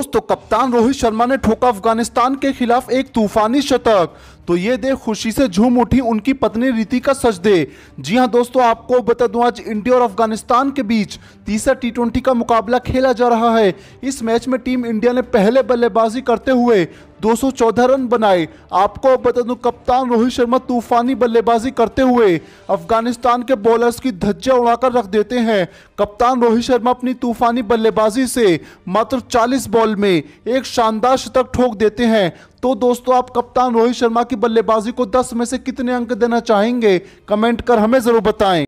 दोस्तों तो कप्तान रोहित शर्मा ने ठोका अफगानिस्तान के खिलाफ एक तूफानी शतक तो ये देख खुशी से झूम उठी उनकी पत्नी रीति रितिका सजदे जी हाँ दोस्तों आपको बता दूं आज इंडिया और अफगानिस्तान के बीच तीसरा टी का मुकाबला खेला जा रहा है इस मैच में टीम इंडिया ने पहले बल्लेबाजी करते हुए 214 रन बनाए आपको बता दूं कप्तान रोहित शर्मा तूफानी बल्लेबाजी करते हुए अफगानिस्तान के बॉलर्स की धज्जा उड़ाकर रख देते हैं कप्तान रोहित शर्मा अपनी तूफानी बल्लेबाजी से मात्र 40 बॉल में एक शानदार शतक ठोक देते हैं तो दोस्तों आप कप्तान रोहित शर्मा की बल्लेबाजी को दस में से कितने अंक देना चाहेंगे कमेंट कर हमें ज़रूर बताएं